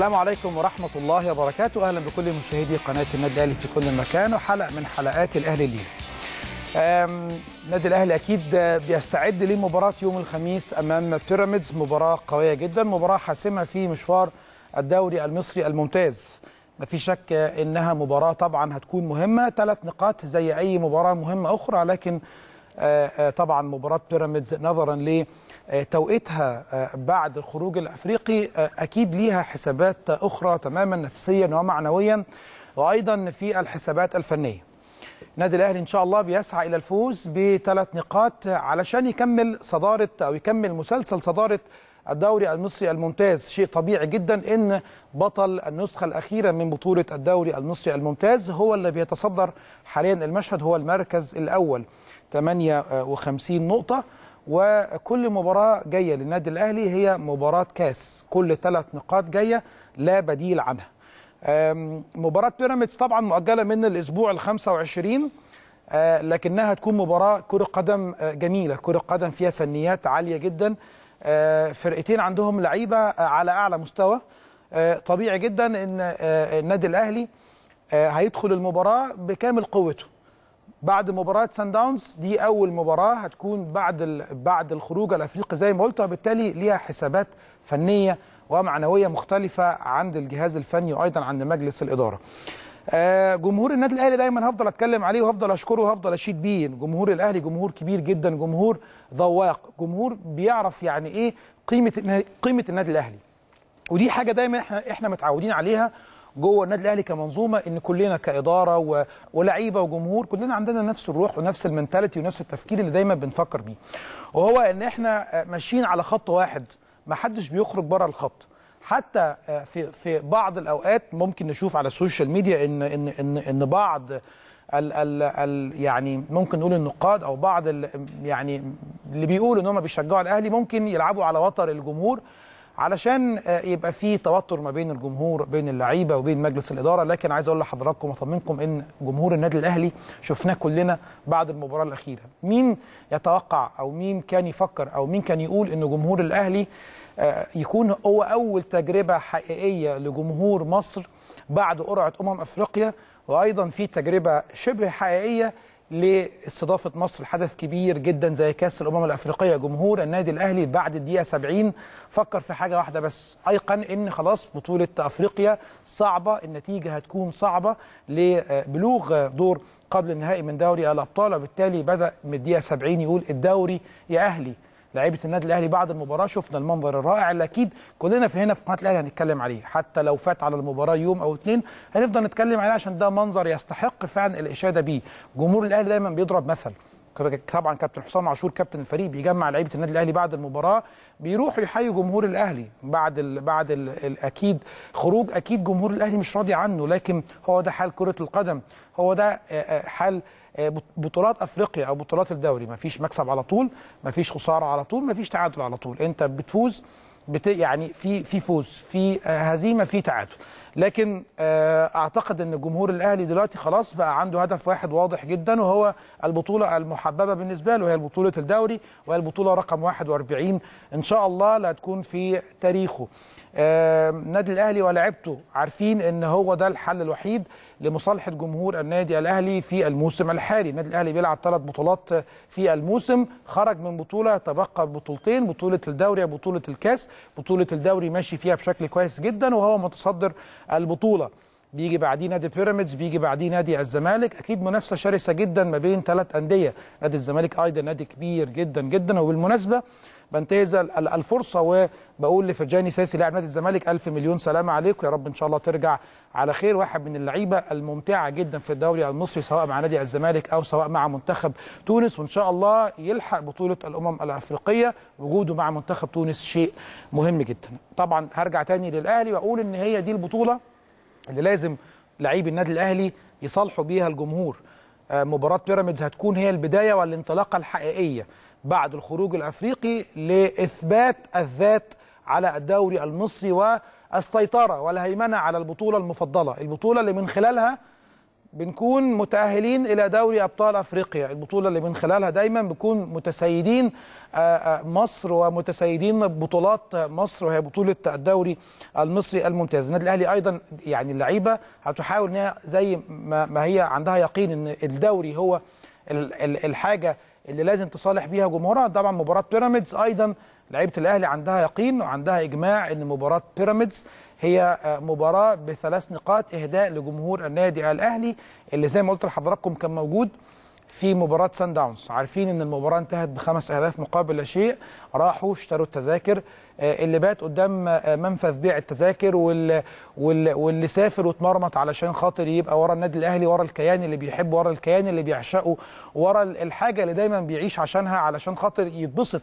السلام عليكم ورحمة الله وبركاته أهلا بكل مشاهدي قناة النادي الأهلي في كل مكان وحلقة من حلقات الأهلي الليل النادي الأهلي أكيد بيستعد لمباراة يوم الخميس أمام بيراميدز مباراة قوية جدا مباراة حاسمة في مشوار الدوري المصري الممتاز ما في شك إنها مباراة طبعا هتكون مهمة ثلاث نقاط زي أي مباراة مهمة أخرى لكن آه، آه، طبعا مباراة بيراميدز نظرا ل آه، توقيتها آه، بعد الخروج الافريقي آه، اكيد ليها حسابات اخرى تماما نفسيا ومعنويا وايضا في الحسابات الفنيه. النادي الاهلي ان شاء الله بيسعى الى الفوز بثلاث نقاط علشان يكمل صداره او يكمل مسلسل صداره الدوري المصري الممتاز شيء طبيعي جدا ان بطل النسخه الاخيره من بطوله الدوري المصري الممتاز هو اللي بيتصدر حاليا المشهد هو المركز الاول 58 نقطه وكل مباراة جاية للنادي الأهلي هي مباراة كاس كل ثلاث نقاط جاية لا بديل عنها مباراة بيراميدز طبعا مؤجلة من الأسبوع الخمسة 25 أه، لكنها تكون مباراة كرة قدم أه، جميلة كرة قدم فيها فنيات عالية جدا أه، فرقتين عندهم لعيبة على أعلى مستوى طبيعي جدا أن النادي الأهلي هيدخل المباراة بكامل قوته بعد مباراه سان داونز دي اول مباراه هتكون بعد بعد الخروج الافريقي زي ما قلت وبالتالي ليها حسابات فنيه ومعنويه مختلفه عند الجهاز الفني وايضا عند مجلس الاداره. آه، جمهور النادي الاهلي دايما هفضل اتكلم عليه وهفضل اشكره وهفضل اشيد بيه، جمهور الاهلي جمهور كبير جدا، جمهور ذواق، جمهور بيعرف يعني ايه قيمه قيمه النادي الاهلي. ودي حاجه دايما احنا احنا متعودين عليها جوه النادي الاهلي كمنظومه ان كلنا كاداره و... ولعيبه وجمهور كلنا عندنا نفس الروح ونفس المنتاليتي ونفس التفكير اللي دايما بنفكر بيه وهو ان احنا آه، ماشيين على خط واحد ما حدش بيخرج بره الخط حتى آه، في في بعض الاوقات ممكن نشوف على السوشيال ميديا ان ان ان, إن بعض ال ال ال يعني ممكن نقول النقاد او بعض ال يعني اللي بيقولوا ان هم بيشجعوا الاهلي ممكن يلعبوا على وتر الجمهور علشان آه، يبقى في توتر ما بين الجمهور بين اللعيبه وبين مجلس الاداره لكن عايز اقول لحضراتكم واطمنكم ان جمهور النادي الاهلي شفناه كلنا بعد المباراه الاخيره مين يتوقع او مين كان يفكر او مين كان يقول ان جمهور الاهلي آه، يكون هو اول تجربه حقيقيه لجمهور مصر بعد قرعه امم افريقيا وايضا في تجربه شبه حقيقيه لاستضافه مصر حدث كبير جدا زي كاس الامم الافريقيه جمهور النادي الاهلي بعد الدقيقه 70 فكر في حاجه واحده بس ايقن ان خلاص بطوله افريقيا صعبه النتيجه هتكون صعبه لبلوغ دور قبل النهائي من دوري الابطال وبالتالي بدا من الدقيقه 70 يقول الدوري يا اهلي لعيبه النادي الاهلي بعد المباراه شفنا المنظر الرائع اللي اكيد كلنا في هنا في قناه الاهلي هنتكلم عليه حتى لو فات على المباراه يوم او اثنين هنفضل نتكلم عليه عشان ده منظر يستحق فعلا الاشاده بيه جمهور الاهلي دايما بيضرب مثل طبعا كابتن حسام عاشور كابتن الفريق بيجمع لعيبه النادي الاهلي بعد المباراه بيروحوا يحيوا جمهور الاهلي بعد الـ بعد الـ اكيد خروج اكيد جمهور الاهلي مش راضي عنه لكن هو ده حال كره القدم هو ده آه، آه، حال آه، بطولات افريقيا او بطولات الدوري مفيش مكسب على طول مفيش خساره على طول مفيش تعادل على طول انت بتفوز بت يعني في في فوز في هزيمه في تعادل لكن آه، اعتقد ان جمهور الاهلي دلوقتي خلاص بقى عنده هدف واحد واضح جدا وهو البطوله المحببه بالنسبه له هي بطوله الدوري وهي البطوله رقم 41 ان شاء الله لا تكون في تاريخه آه، نادي الاهلي ولاعيبته عارفين ان هو ده الحل الوحيد لمصالحه جمهور النادي الاهلي في الموسم الحالي، النادي الاهلي بيلعب ثلاث بطولات في الموسم، خرج من بطوله تبقى بطولتين، بطوله الدوري وبطوله الكاس، بطوله الدوري ماشي فيها بشكل كويس جدا وهو متصدر البطوله. بيجي بعديه نادي بيراميدز بيجي بعديه نادي الزمالك اكيد منافسه شرسه جدا ما بين ثلاث انديه نادي الزمالك ايضا نادي كبير جدا جدا وبالمناسبه بنتهز الفرصه وبقول لفرجاني ساسي لاعب نادي الزمالك الف مليون سلامه عليكم يا رب ان شاء الله ترجع على خير واحد من اللعيبه الممتعه جدا في الدوري المصري سواء مع نادي الزمالك او سواء مع منتخب تونس وان شاء الله يلحق بطوله الامم الافريقيه وجوده مع منتخب تونس شيء مهم جدا طبعا هرجع تاني للاهلي واقول ان هي دي البطوله اللي لازم لعيب النادي الاهلي يصالحوا بيها الجمهور آه، مباراه بيراميدز هتكون هي البدايه والانطلاقه الحقيقيه بعد الخروج الافريقي لاثبات الذات على الدوري المصري والسيطره والهيمنه على البطوله المفضله، البطوله اللي من خلالها بنكون متأهلين إلى دوري أبطال أفريقيا البطولة اللي من خلالها دايما بنكون متسيدين آه، آه، مصر ومتسيدين بطولات مصر وهي بطولة الدوري المصري الممتاز النادي الأهلي أيضا يعني اللعيبة هتحاول أنها زي ما هي عندها يقين أن الدوري هو الحاجة اللي لازم تصالح بيها جمهورها طبعا مباراة بيراميدز أيضا لعيبة الأهلي عندها يقين وعندها إجماع أن مباراة بيراميدز هي آه، مباراة بثلاث نقاط إهداء لجمهور النادي الأهلي اللي زي ما قلت لحضراتكم كان موجود في مباراه سان داونز عارفين ان المباراه انتهت بخمس اهداف مقابل لا شيء راحوا اشتروا التذاكر آه، اللي بات قدام آه، منفذ بيع التذاكر واللي, واللي سافر واتمرمط علشان خاطر يبقى ورا النادي الاهلي ورا الكيان اللي بيحبه ورا الكيان اللي بيعشقه ورا الحاجه اللي دايما بيعيش عشانها علشان خاطر يتبسط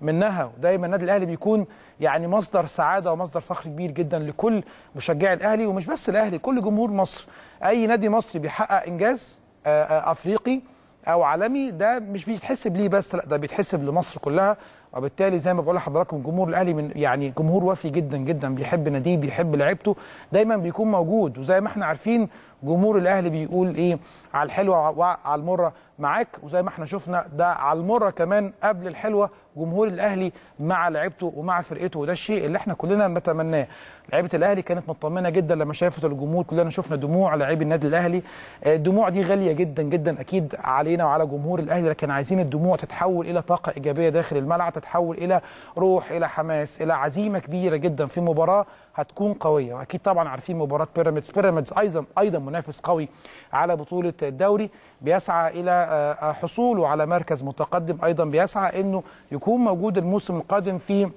منها ودايما النادي الاهلي بيكون يعني مصدر سعاده ومصدر فخر كبير جدا لكل مشجعي الاهلي ومش بس الاهلي كل جمهور مصر اي نادي مصري بيحقق انجاز آه، افريقي او عالمي ده مش بيتحسب ليه بس لا ده بيتحسب لمصر كلها وبالتالي زي ما بقول لحضراتكم جمهور الاهلي من يعني جمهور وفي جدا جدا بيحب ناديه بيحب لعيبته دايما بيكون موجود وزي ما احنا عارفين جمهور الاهلي بيقول ايه على الحلوه وعلى المره معاك وزي ما احنا شفنا ده على المره كمان قبل الحلوه جمهور الاهلي مع لعيبته ومع فرقته وده الشيء اللي احنا كلنا نتمناه لعيبه الاهلي كانت مطمنه جدا لما شافت الجمهور كلنا شفنا دموع لعيب النادي الاهلي آه، الدموع دي غاليه جدا جدا اكيد علينا وعلى جمهور الاهلي لكن عايزين الدموع تتحول الى طاقه ايجابيه داخل الملعب تتحول الى روح الى حماس الى عزيمه كبيره جدا في مباراه هتكون قويه واكيد طبعا عارفين مباراه بيراميدز بيراميدز ايضا ايضا منافس قوي على بطوله الدوري بيسعى الى آه، آه، حصوله على مركز متقدم ايضا بيسعى انه يكون موجود الموسم القادم في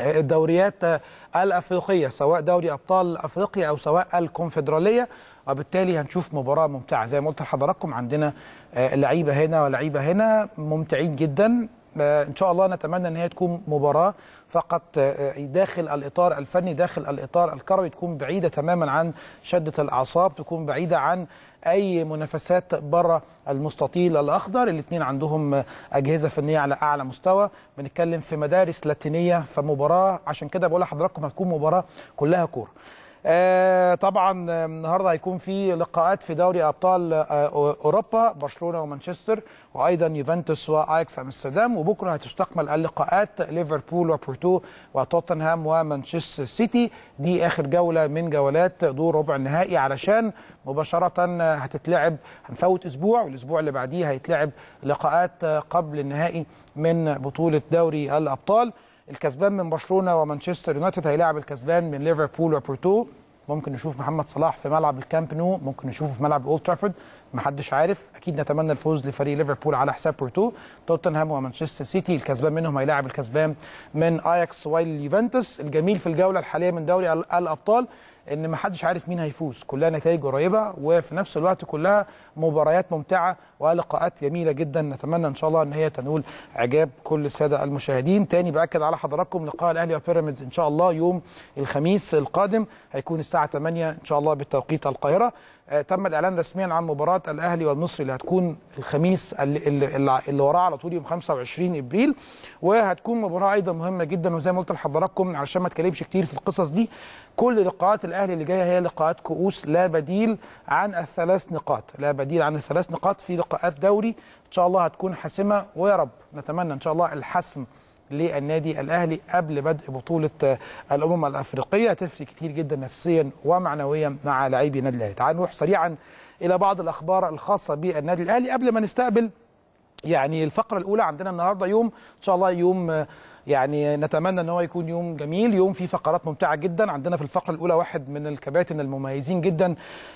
آه، الدوريات الافريقيه سواء دوري ابطال افريقيا او سواء الكونفدراليه وبالتالي هنشوف مباراه ممتعه زي ما قلت لحضراتكم عندنا لعيبه هنا ولعيبه هنا ممتعين جدا آه، ان شاء الله نتمنى ان هي تكون مباراه فقط آه، آه، داخل الاطار الفني داخل الاطار الكروي تكون بعيده تماما عن شده الاعصاب تكون بعيده عن اي منافسات بره المستطيل الاخضر الاثنين عندهم اجهزه فنيه على اعلى مستوى بنتكلم في مدارس لاتينيه فمباراه عشان كده بقول لحضراتكم هتكون مباراه كلها كوره آه، طبعا آه، النهارده هيكون في لقاءات في دوري ابطال آه، اوروبا برشلونه ومانشستر وايضا يوفنتوس واياكس امستردام وبكره هتستكمل اللقاءات ليفربول وبورتو وتوتنهام ومانشستر سيتي دي اخر جوله من جولات دور ربع النهائي علشان مباشره هتتلعب هنفوت اسبوع والاسبوع اللي بعديه هيتلعب لقاءات قبل النهائي من بطوله دوري الابطال الكسبان من برشلونه ومانشستر يونايتد هيلاعب الكسبان من ليفربول وبورتو ممكن نشوف محمد صلاح في ملعب الكامب نو ممكن نشوفه في ملعب اولد ترافورد محدش عارف اكيد نتمنى الفوز لفريق ليفربول على حساب بورتو توتنهام ومانشستر سيتي الكسبان منهم هيلاعب الكسبان من اياكس واليوفنتوس الجميل في الجوله الحاليه من دوري الابطال ان محدش عارف مين هيفوز كلها نتائج قريبه وفي نفس الوقت كلها مباريات ممتعه ولقاءات جميله جدا نتمنى ان شاء الله ان هي تنول اعجاب كل الساده المشاهدين تاني باكد على حضراتكم لقاء الاهلي وبيراميدز ان شاء الله يوم الخميس القادم هيكون الساعه 8 ان شاء الله بتوقيت القاهره آه، تم الاعلان رسميا عن مباراه الاهلي والمصري اللي هتكون الخميس اللي, اللي, اللي وراه على طول يوم 25 ابريل وهتكون مباراه ايضا مهمه جدا وزي ما قلت لحضراتكم علشان ما اتكلمش كتير في القصص دي كل لقاءات الاهلي اللي جايه هي لقاءات كؤوس لا بديل عن الثلاث نقاط لا بديل عن الثلاث نقاط في لقاءات دوري ان شاء الله هتكون حاسمه ويا رب نتمنى ان شاء الله الحسم للنادي الاهلي قبل بدء بطوله آه، الامم الافريقيه تفرق كتير جدا نفسيا ومعنويا مع لاعبي النادي الاهلي تعالوا نروح سريعا الى بعض الاخبار الخاصه بالنادي الاهلي قبل ما نستقبل يعني الفقره الاولى عندنا النهارده يوم ان شاء الله يوم آه، يعني نتمنى ان هو يكون يوم جميل يوم فيه فقرات ممتعه جدا عندنا في الفقره الاولى واحد من الكباتن المميزين جدا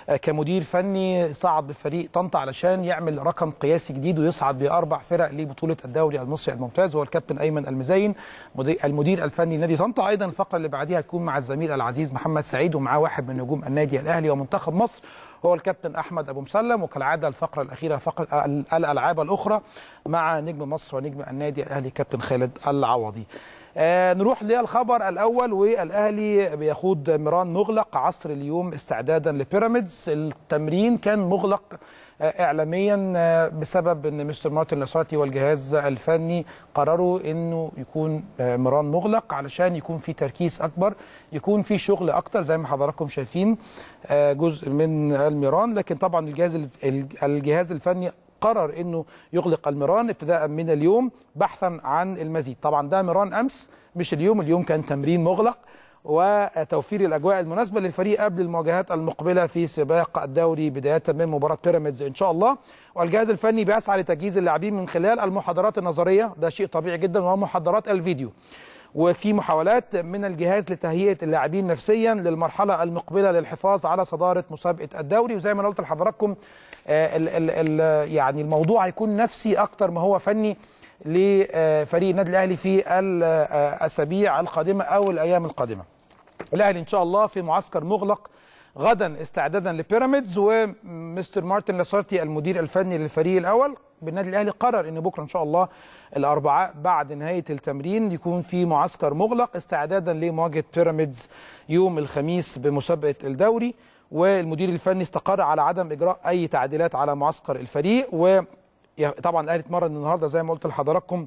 آه، كمدير فني صعد بفريق طنطا علشان يعمل رقم قياسي جديد ويصعد باربع فرق لبطوله الدوري المصري الممتاز هو الكابتن ايمن المزين المدير الفني لنادي طنطا ايضا الفقره اللي بعديها هتكون مع الزميل العزيز محمد سعيد ومعاه واحد من نجوم النادي الاهلي ومنتخب مصر هو الكابتن احمد ابو مسلم وكالعاده الفقره الاخيره فقره الالعاب الاخرى مع نجم مصر ونجم النادي الاهلي كابتن خالد العوضي آه نروح للخبر الاول والاهلي بيخوض ميران مغلق عصر اليوم استعدادا لبيراميدز التمرين كان مغلق آه، اعلاميا آه، بسبب ان مستر مارتن نصراتي والجهاز الفني قرروا انه يكون آه، مران مغلق علشان يكون في تركيز اكبر يكون في شغل اكتر زي ما حضراتكم شايفين جزء من الميران لكن طبعا الجهاز الجهاز الفني قرر انه يغلق المران ابتداء من اليوم بحثا عن المزيد طبعا ده مران امس مش اليوم اليوم كان تمرين مغلق وتوفير الاجواء المناسبه للفريق قبل المواجهات المقبله في سباق الدوري بدايه من مباراه بيراميدز ان شاء الله والجهاز الفني بيسعى لتجهيز اللاعبين من خلال المحاضرات النظريه ده شيء طبيعي جدا ومحاضرات الفيديو وفي محاولات من الجهاز لتهيئه اللاعبين نفسيا للمرحله المقبله للحفاظ على صداره مسابقه الدوري وزي ما انا قلت لحضراتكم الـ آه، الـ الـ يعني الموضوع هيكون نفسي اكتر ما هو فني لفريق النادي الاهلي في آه، الاسابيع القادمه او الايام القادمه الاهلي ان شاء الله في معسكر مغلق غدا استعدادا لبيراميدز ومستر مارتن لاسارتي المدير الفني للفريق الاول بالنادي الاهلي قرر ان بكره ان شاء الله الاربعاء بعد نهايه التمرين يكون في معسكر مغلق استعدادا لمواجهه بيراميدز يوم الخميس بمسابقه الدوري والمدير الفني استقر على عدم اجراء اي تعديلات على معسكر الفريق وطبعا الاهلي اتمرن النهارده زي ما قلت لحضراتكم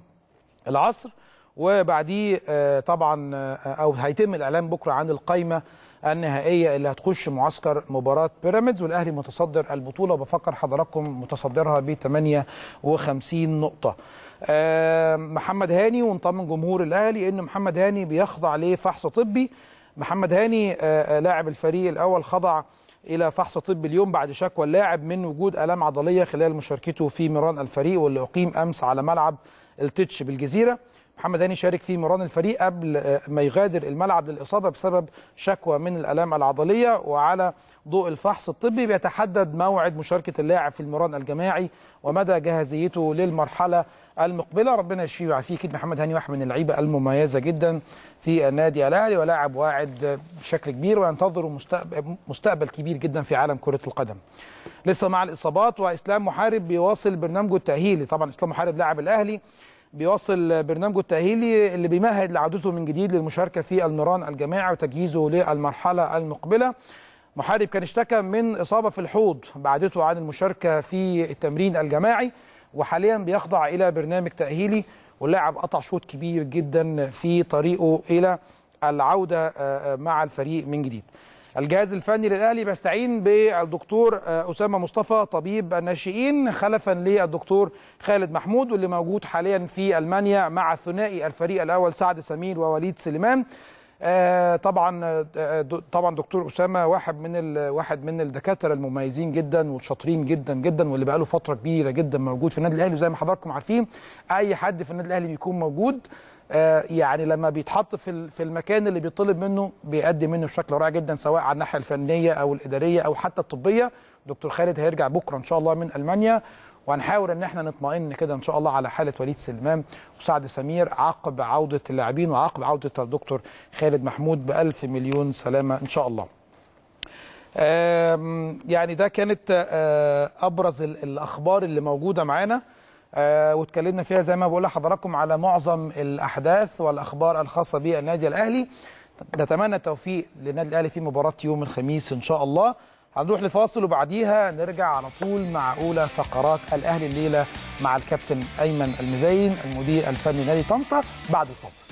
العصر وبعديه آه، طبعا آه، او هيتم الاعلان بكره عن القايمه النهائيه اللي هتخش معسكر مباراه بيراميدز والاهلي متصدر البطوله وبفكر حضراتكم متصدرها ب 58 نقطه. آه، محمد هاني ونطمن جمهور الاهلي ان محمد هاني بيخضع لفحص طبي. محمد هاني آه، آه، لاعب الفريق الاول خضع الى فحص طبي اليوم بعد شكوى اللاعب من وجود الام عضليه خلال مشاركته في مران الفريق واللي اقيم امس على ملعب التتش بالجزيره. محمد هاني شارك في مران الفريق قبل ما يغادر الملعب للاصابه بسبب شكوى من الالام العضليه وعلى ضوء الفحص الطبي بيتحدد موعد مشاركه اللاعب في المران الجماعي ومدى جاهزيته للمرحله المقبله ربنا يشفيه ويعافيه اكيد محمد هاني واحد من اللعيبه المميزه جدا في النادي الاهلي ولاعب واعد بشكل كبير وينتظر مستقبل مستقبل كبير جدا في عالم كره القدم. لسه مع الاصابات واسلام محارب بيواصل برنامجه التاهيلي طبعا اسلام محارب لاعب الاهلي بيواصل برنامجه التأهيلي اللي بيمهد لعودته من جديد للمشاركة في المران الجماعي وتجهيزه للمرحلة المقبلة محارب كان اشتكى من إصابة في الحوض بعدته عن المشاركة في التمرين الجماعي وحاليا بيخضع إلى برنامج تأهيلي واللاعب قطع شوط كبير جدا في طريقه إلى العودة آه، آه، مع الفريق من جديد الجهاز الفني للاهلي بيستعين بالدكتور آه، اسامه مصطفى طبيب الناشئين خلفا للدكتور خالد محمود واللي موجود حاليا في المانيا مع ثنائي الفريق الاول سعد سمير ووليد سليمان آه، طبعا آه، طبعا دكتور اسامه واحد من واحد من الدكاتره المميزين جدا والشاطرين جدا جدا واللي بقاله فتره كبيره جدا موجود في النادي الاهلي وزي ما حضراتكم عارفين اي حد في النادي الاهلي بيكون موجود آه، يعني لما بيتحط في في المكان اللي بيطلب منه بيأدي منه بشكل رائع جدا سواء على الناحيه الفنيه او الاداريه او حتى الطبيه دكتور خالد هيرجع بكره ان شاء الله من المانيا وهنحاول ان احنا نطمئن كده ان شاء الله على حاله وليد سلمان وسعد سمير عقب عوده اللاعبين وعقب عوده الدكتور خالد محمود بألف مليون سلامه ان شاء الله. يعني ده كانت آه، ابرز الاخبار اللي موجوده معانا آه واتكلمنا فيها زي ما بقول لحضراتكم على معظم الاحداث والاخبار الخاصه بالنادي الاهلي نتمنى التوفيق للنادي الاهلي في مباراه يوم الخميس ان شاء الله هنروح لفاصل وبعديها نرجع على طول مع اولى فقرات الاهلي الليله مع الكابتن ايمن المزين المدير الفني نادي طنطا بعد الفاصل